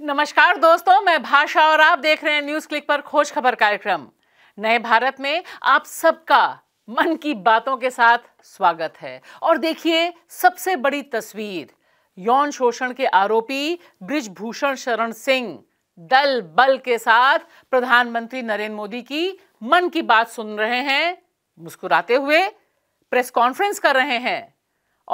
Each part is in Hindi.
नमस्कार दोस्तों मैं भाषा और आप देख रहे हैं न्यूज क्लिक पर खोज खबर कार्यक्रम नए भारत में आप सबका मन की बातों के साथ स्वागत है और देखिए सबसे बड़ी तस्वीर यौन शोषण के आरोपी ब्रिजभूषण शरण सिंह दल बल के साथ प्रधानमंत्री नरेंद्र मोदी की मन की बात सुन रहे हैं मुस्कुराते हुए प्रेस कॉन्फ्रेंस कर रहे हैं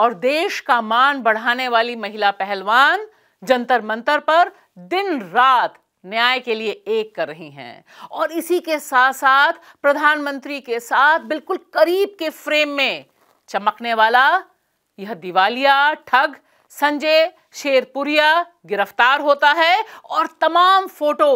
और देश का मान बढ़ाने वाली महिला पहलवान जंतर मंतर पर दिन रात न्याय के लिए एक कर रही हैं और इसी के साथ साथ प्रधानमंत्री के साथ बिल्कुल करीब के फ्रेम में चमकने वाला यह दिवालिया ठग संजय शेरपुरिया गिरफ्तार होता है और तमाम फोटो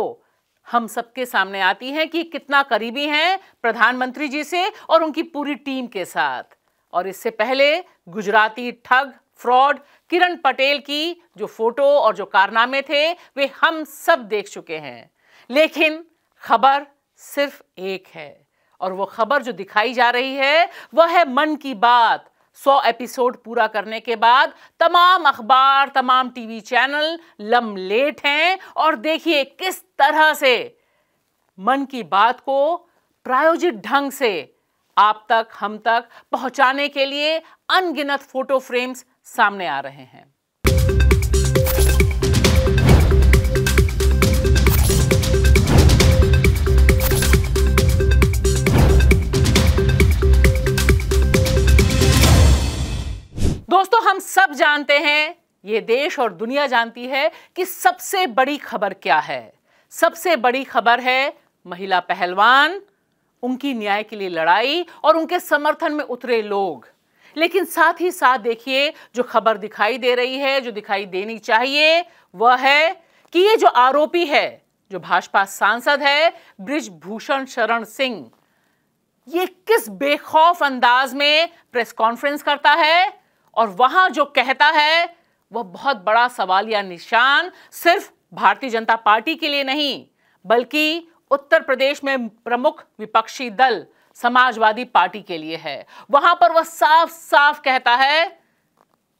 हम सबके सामने आती हैं कि कितना करीबी हैं प्रधानमंत्री जी से और उनकी पूरी टीम के साथ और इससे पहले गुजराती ठग फ्रॉड किरण पटेल की जो फोटो और जो कारनामे थे वे हम सब देख चुके हैं लेकिन खबर सिर्फ एक है और वो खबर जो दिखाई जा रही है वह है मन की बात सौ एपिसोड पूरा करने के बाद तमाम अखबार तमाम टीवी चैनल लम लेट हैं और देखिए किस तरह से मन की बात को प्रायोजित ढंग से आप तक हम तक पहुंचाने के लिए अनगिनत फोटो फ्रेम्स सामने आ रहे हैं दोस्तों हम सब जानते हैं ये देश और दुनिया जानती है कि सबसे बड़ी खबर क्या है सबसे बड़ी खबर है महिला पहलवान उनकी न्याय के लिए लड़ाई और उनके समर्थन में उतरे लोग लेकिन साथ ही साथ देखिए जो खबर दिखाई दे रही है जो दिखाई देनी चाहिए वह है कि ये जो आरोपी है जो भाजपा सांसद है ब्रिजभूषण शरण सिंह ये किस बेखौफ अंदाज में प्रेस कॉन्फ्रेंस करता है और वहां जो कहता है वह बहुत बड़ा सवाल या निशान सिर्फ भारतीय जनता पार्टी के लिए नहीं बल्कि उत्तर प्रदेश में प्रमुख विपक्षी दल समाजवादी पार्टी के लिए है वहां पर वह साफ साफ कहता है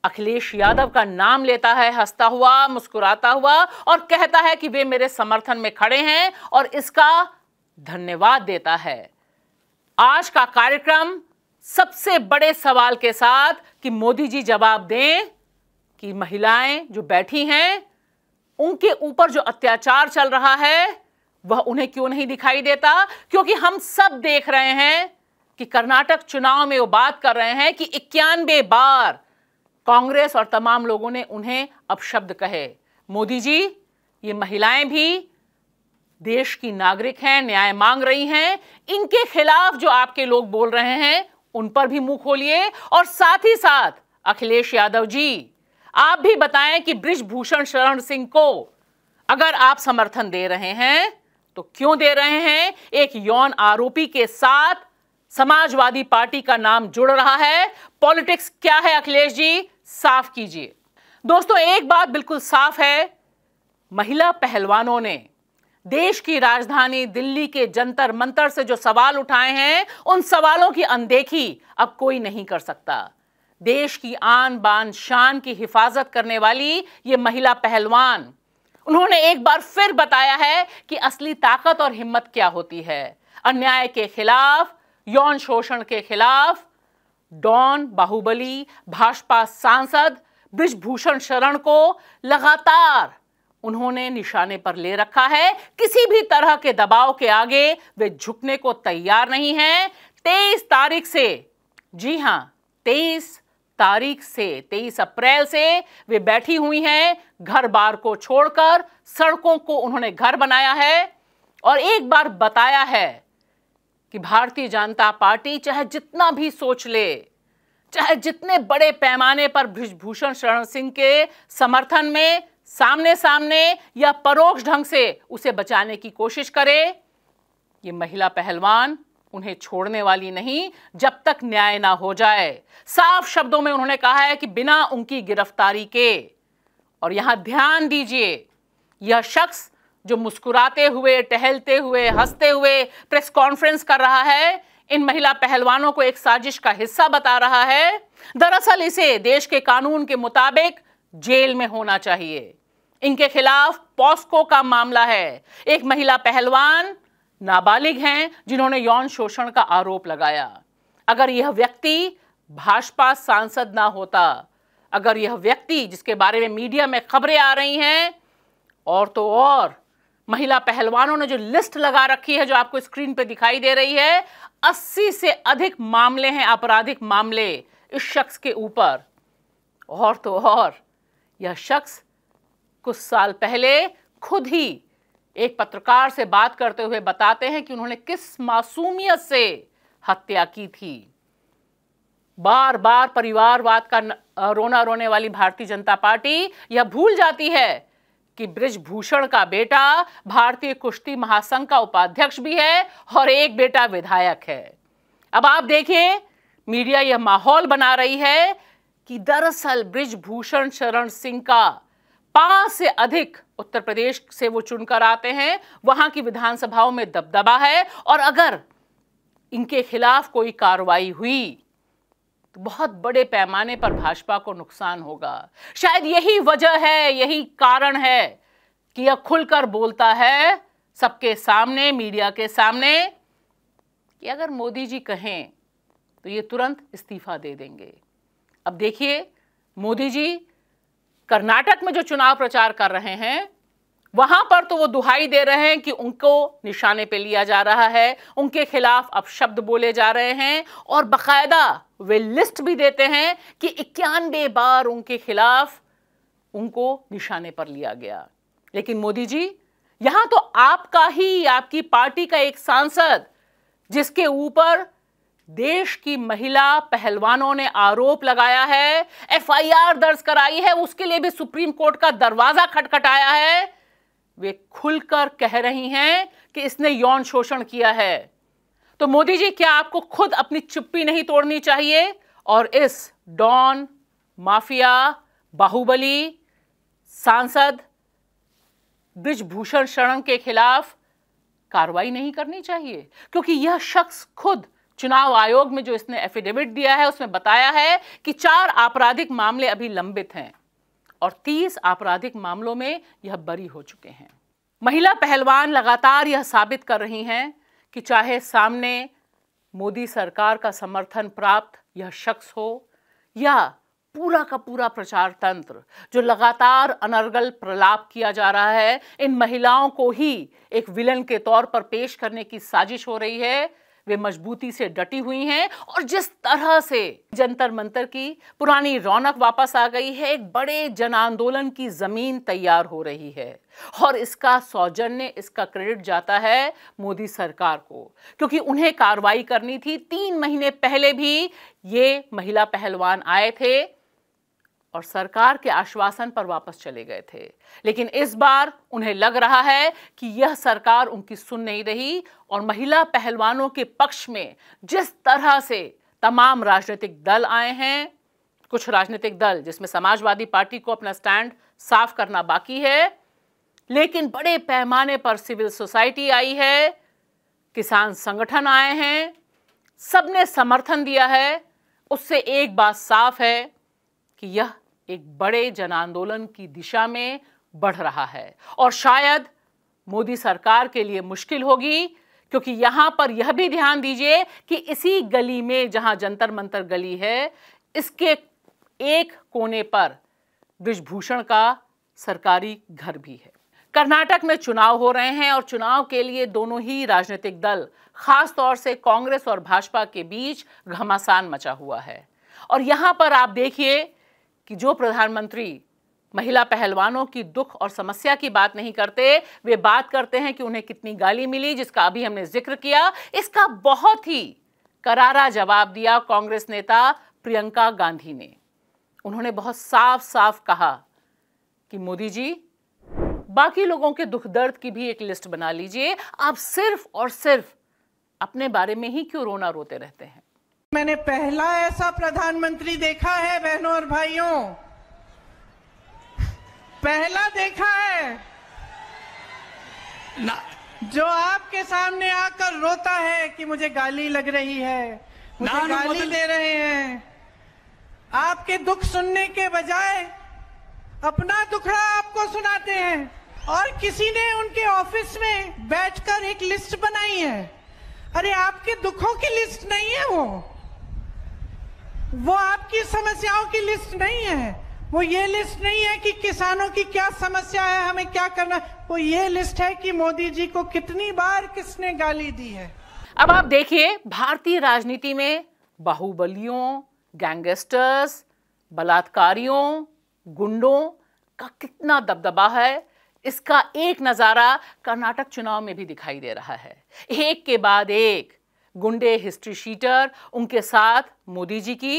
अखिलेश यादव का नाम लेता है हंसता हुआ मुस्कुराता हुआ और कहता है कि वे मेरे समर्थन में खड़े हैं और इसका धन्यवाद देता है आज का कार्यक्रम सबसे बड़े सवाल के साथ कि मोदी जी जवाब दें कि महिलाएं जो बैठी हैं उनके ऊपर जो अत्याचार चल रहा है वह उन्हें क्यों नहीं दिखाई देता क्योंकि हम सब देख रहे हैं कि कर्नाटक चुनाव में वो बात कर रहे हैं कि इक्यानबे बार कांग्रेस और तमाम लोगों ने उन्हें अपशब्द कहे मोदी जी ये महिलाएं भी देश की नागरिक हैं न्याय मांग रही हैं इनके खिलाफ जो आपके लोग बोल रहे हैं उन पर भी मुंह खोलिए और साथ ही साथ अखिलेश यादव जी आप भी बताएं कि ब्रिजभूषण शरण सिंह को अगर आप समर्थन दे रहे हैं तो क्यों दे रहे हैं एक यौन आरोपी के साथ समाजवादी पार्टी का नाम जुड़ रहा है पॉलिटिक्स क्या है अखिलेश जी साफ कीजिए दोस्तों एक बात बिल्कुल साफ है महिला पहलवानों ने देश की राजधानी दिल्ली के जंतर मंतर से जो सवाल उठाए हैं उन सवालों की अनदेखी अब कोई नहीं कर सकता देश की आन बान शान की हिफाजत करने वाली ये महिला पहलवान उन्होंने एक बार फिर बताया है कि असली ताकत और हिम्मत क्या होती है अन्याय के खिलाफ यौन शोषण के खिलाफ डॉन बाहुबली भाजपा सांसद ब्रिजभूषण शरण को लगातार उन्होंने निशाने पर ले रखा है किसी भी तरह के दबाव के आगे वे झुकने को तैयार नहीं हैं तेईस तारीख से जी हां तेईस तारीख से 23 अप्रैल से वे बैठी हुई हैं घर बार को छोड़कर सड़कों को उन्होंने घर बनाया है और एक बार बताया है कि भारतीय जनता पार्टी चाहे जितना भी सोच ले चाहे जितने बड़े पैमाने पर भूषण शरण सिंह के समर्थन में सामने सामने या परोक्ष ढंग से उसे बचाने की कोशिश करे ये महिला पहलवान उन्हें छोड़ने वाली नहीं जब तक न्याय ना हो जाए साफ शब्दों में उन्होंने कहा है कि बिना उनकी गिरफ्तारी के और यहां ध्यान दीजिए यह शख्स जो मुस्कुराते हुए टहलते हुए हंसते हुए प्रेस कॉन्फ्रेंस कर रहा है इन महिला पहलवानों को एक साजिश का हिस्सा बता रहा है दरअसल इसे देश के कानून के मुताबिक जेल में होना चाहिए इनके खिलाफ पॉस्को का मामला है एक महिला पहलवान नाबालिग हैं जिन्होंने यौन शोषण का आरोप लगाया अगर यह व्यक्ति भाजपा सांसद ना होता अगर यह व्यक्ति जिसके बारे में मीडिया में खबरें आ रही हैं और तो और महिला पहलवानों ने जो लिस्ट लगा रखी है जो आपको स्क्रीन पर दिखाई दे रही है अस्सी से अधिक मामले हैं आपराधिक मामले इस शख्स के ऊपर और तो और यह शख्स कुछ साल पहले खुद ही एक पत्रकार से बात करते हुए बताते हैं कि उन्होंने किस मासूमियत से हत्या की थी बार बार परिवारवाद का रोना रोने वाली भारतीय जनता पार्टी यह भूल जाती है कि ब्रिजभूषण का बेटा भारतीय कुश्ती महासंघ का उपाध्यक्ष भी है और एक बेटा विधायक है अब आप देखिए मीडिया यह माहौल बना रही है कि दरअसल ब्रिजभूषण शरण सिंह का पांच से अधिक उत्तर प्रदेश से वो चुनकर आते हैं वहां की विधानसभाओं में दबदबा है और अगर इनके खिलाफ कोई कार्रवाई हुई तो बहुत बड़े पैमाने पर भाजपा को नुकसान होगा शायद यही वजह है यही कारण है कि यह खुलकर बोलता है सबके सामने मीडिया के सामने कि अगर मोदी जी कहें तो ये तुरंत इस्तीफा दे देंगे अब देखिए मोदी जी कर्नाटक में जो चुनाव प्रचार कर रहे हैं वहां पर तो वो दुहाई दे रहे हैं कि उनको निशाने पे लिया जा रहा है उनके खिलाफ अपशब्द बोले जा रहे हैं और बकायदा वे लिस्ट भी देते हैं कि इक्यानबे बार उनके खिलाफ उनको निशाने पर लिया गया लेकिन मोदी जी यहां तो आपका ही आपकी पार्टी का एक सांसद जिसके ऊपर देश की महिला पहलवानों ने आरोप लगाया है एफआईआर दर्ज कराई है उसके लिए भी सुप्रीम कोर्ट का दरवाजा खटखटाया है वे खुलकर कह रही हैं कि इसने यौन शोषण किया है तो मोदी जी क्या आपको खुद अपनी चुप्पी नहीं तोड़नी चाहिए और इस डॉन माफिया बाहुबली सांसद ब्रिजभूषण शरण के खिलाफ कार्रवाई नहीं करनी चाहिए क्योंकि यह शख्स खुद चुनाव आयोग में जो इसने एफिडेविट दिया है उसमें बताया है कि चार आपराधिक मामले अभी लंबित हैं और तीस आपराधिक मामलों में यह बरी हो चुके हैं महिला पहलवान लगातार यह साबित कर रही हैं कि चाहे सामने मोदी सरकार का समर्थन प्राप्त यह शख्स हो या पूरा का पूरा प्रचार तंत्र जो लगातार अनर्गल प्रलाप किया जा रहा है इन महिलाओं को ही एक विलन के तौर पर पेश करने की साजिश हो रही है वे मजबूती से डटी हुई हैं और जिस तरह से जंतर मंतर की पुरानी रौनक वापस आ गई है एक बड़े जन आंदोलन की ज़मीन तैयार हो रही है और इसका सौजन्य इसका क्रेडिट जाता है मोदी सरकार को क्योंकि उन्हें कार्रवाई करनी थी तीन महीने पहले भी ये महिला पहलवान आए थे और सरकार के आश्वासन पर वापस चले गए थे लेकिन इस बार उन्हें लग रहा है कि यह सरकार उनकी सुन नहीं रही और महिला पहलवानों के पक्ष में जिस तरह से तमाम राजनीतिक दल आए हैं कुछ राजनीतिक दल जिसमें समाजवादी पार्टी को अपना स्टैंड साफ करना बाकी है लेकिन बड़े पैमाने पर सिविल सोसाइटी आई है किसान संगठन आए हैं सबने समर्थन दिया है उससे एक बात साफ है कि यह एक बड़े जन आंदोलन की दिशा में बढ़ रहा है और शायद मोदी सरकार के लिए मुश्किल होगी क्योंकि यहां पर यह भी ध्यान दीजिए कि इसी गली में जहां जंतर मंतर गली है इसके एक कोने पर ब्रिजभूषण का सरकारी घर भी है कर्नाटक में चुनाव हो रहे हैं और चुनाव के लिए दोनों ही राजनीतिक दल खास तौर से कांग्रेस और भाजपा के बीच घमासान मचा हुआ है और यहां पर आप देखिए कि जो प्रधानमंत्री महिला पहलवानों की दुख और समस्या की बात नहीं करते वे बात करते हैं कि उन्हें कितनी गाली मिली जिसका अभी हमने जिक्र किया इसका बहुत ही करारा जवाब दिया कांग्रेस नेता प्रियंका गांधी ने उन्होंने बहुत साफ साफ कहा कि मोदी जी बाकी लोगों के दुख दर्द की भी एक लिस्ट बना लीजिए आप सिर्फ और सिर्फ अपने बारे में ही क्यों रोना रोते रहते हैं मैंने पहला ऐसा प्रधानमंत्री देखा है बहनों और भाइयों पहला देखा है ना जो आपके सामने आकर रोता है कि मुझे गाली लग रही है मुझे गाली मतलब... दे रहे हैं आपके दुख सुनने के बजाय अपना दुखड़ा आपको सुनाते हैं और किसी ने उनके ऑफिस में बैठकर एक लिस्ट बनाई है अरे आपके दुखों की लिस्ट नहीं है वो वो आपकी समस्याओं की लिस्ट नहीं है वो ये लिस्ट नहीं है कि किसानों की क्या समस्या है हमें क्या करना वो ये लिस्ट है कि मोदी जी को कितनी बार किसने गाली दी है अब आप देखिए भारतीय राजनीति में बाहुबलियों गैंगस्टर्स बलात्कारियों गुंडों का कितना दबदबा है इसका एक नज़ारा कर्नाटक चुनाव में भी दिखाई दे रहा है एक के बाद एक गुंडे हिस्ट्री शीटर उनके साथ मोदी जी की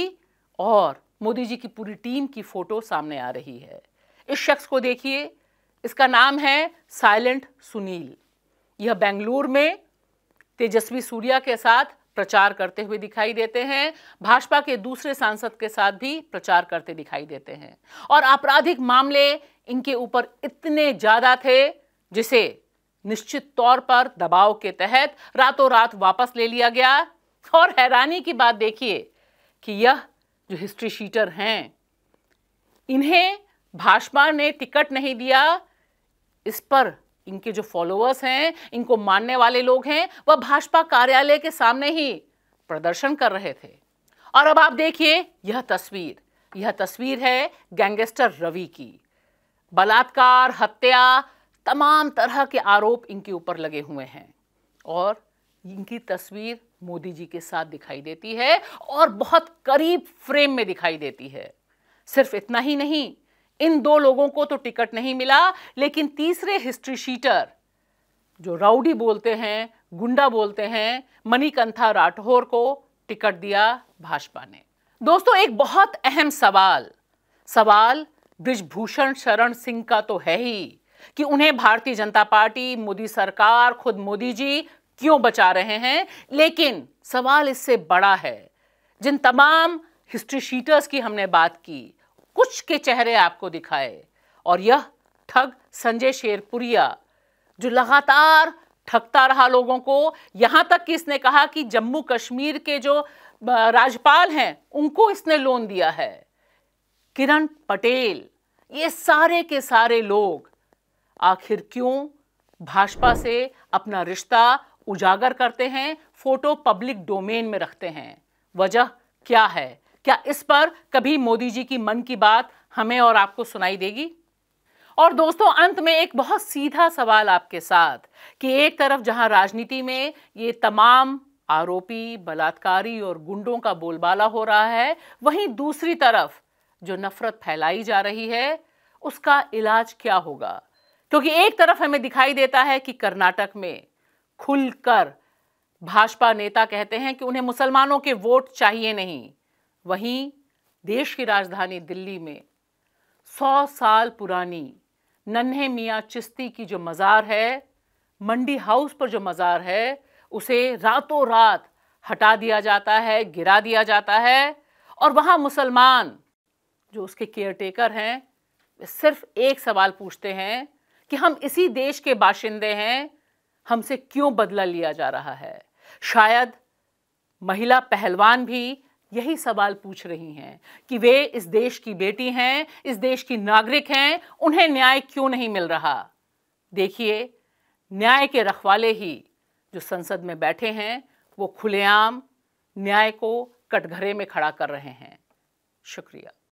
और मोदी जी की पूरी टीम की फ़ोटो सामने आ रही है इस शख्स को देखिए इसका नाम है साइलेंट सुनील यह बेंगलुरु में तेजस्वी सूर्या के साथ प्रचार करते हुए दिखाई देते हैं भाजपा के दूसरे सांसद के साथ भी प्रचार करते दिखाई देते हैं और आपराधिक मामले इनके ऊपर इतने ज़्यादा थे जिसे निश्चित तौर पर दबाव के तहत रातों रात वापस ले लिया गया और हैरानी की बात देखिए कि यह जो हिस्ट्री शीटर हैं इन्हें भाजपा ने टिकट नहीं दिया इस पर इनके जो फॉलोअर्स हैं इनको मानने वाले लोग हैं वह भाजपा कार्यालय के सामने ही प्रदर्शन कर रहे थे और अब आप देखिए यह तस्वीर यह तस्वीर है गैंगस्टर रवि की बलात्कार हत्या तमाम तरह के आरोप इनके ऊपर लगे हुए हैं और इनकी तस्वीर मोदी जी के साथ दिखाई देती है और बहुत करीब फ्रेम में दिखाई देती है सिर्फ इतना ही नहीं इन दो लोगों को तो टिकट नहीं मिला लेकिन तीसरे हिस्ट्री शीटर जो राउडी बोलते हैं गुंडा बोलते हैं मणिकंथा राठौर को टिकट दिया भाजपा ने दोस्तों एक बहुत अहम सवाल सवाल ब्रिजभूषण शरण सिंह का तो है ही कि उन्हें भारतीय जनता पार्टी मोदी सरकार खुद मोदी जी क्यों बचा रहे हैं लेकिन सवाल इससे बड़ा है जिन तमाम हिस्ट्री शीटर्स की हमने बात की कुछ के चेहरे आपको दिखाए और यह ठग संजय शेरपुरिया जो लगातार ठगता रहा लोगों को यहां तक कि इसने कहा कि जम्मू कश्मीर के जो राज्यपाल हैं उनको इसने लोन दिया है किरण पटेल ये सारे के सारे लोग आखिर क्यों भाजपा से अपना रिश्ता उजागर करते हैं फोटो पब्लिक डोमेन में रखते हैं वजह क्या है क्या इस पर कभी मोदी जी की मन की बात हमें और आपको सुनाई देगी और दोस्तों अंत में एक बहुत सीधा सवाल आपके साथ कि एक तरफ जहां राजनीति में ये तमाम आरोपी बलात्कारी और गुंडों का बोलबाला हो रहा है वहीं दूसरी तरफ जो नफरत फैलाई जा रही है उसका इलाज क्या होगा क्योंकि एक तरफ हमें दिखाई देता है कि कर्नाटक में खुलकर भाजपा नेता कहते हैं कि उन्हें मुसलमानों के वोट चाहिए नहीं वहीं देश की राजधानी दिल्ली में सौ साल पुरानी नन्हे मियाँ चिश्ती की जो मज़ार है मंडी हाउस पर जो मज़ार है उसे रातों रात हटा दिया जाता है गिरा दिया जाता है और वहाँ मुसलमान जो उसके केयर टेकर हैं सिर्फ एक सवाल पूछते हैं कि हम इसी देश के बाशिंदे हैं हमसे क्यों बदला लिया जा रहा है शायद महिला पहलवान भी यही सवाल पूछ रही हैं कि वे इस देश की बेटी हैं इस देश की नागरिक हैं उन्हें न्याय क्यों नहीं मिल रहा देखिए न्याय के रखवाले ही जो संसद में बैठे हैं वो खुलेआम न्याय को कटघरे में खड़ा कर रहे हैं शुक्रिया